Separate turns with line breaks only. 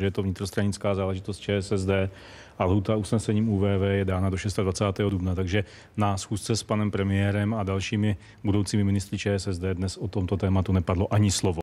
že je to vnitrostranická záležitost ČSSD a lhuta usnesením UVV je dána do 26. dubna. Takže na schůzce s panem premiérem a dalšími budoucími ministry ČSSD dnes o tomto tématu nepadlo ani slovo.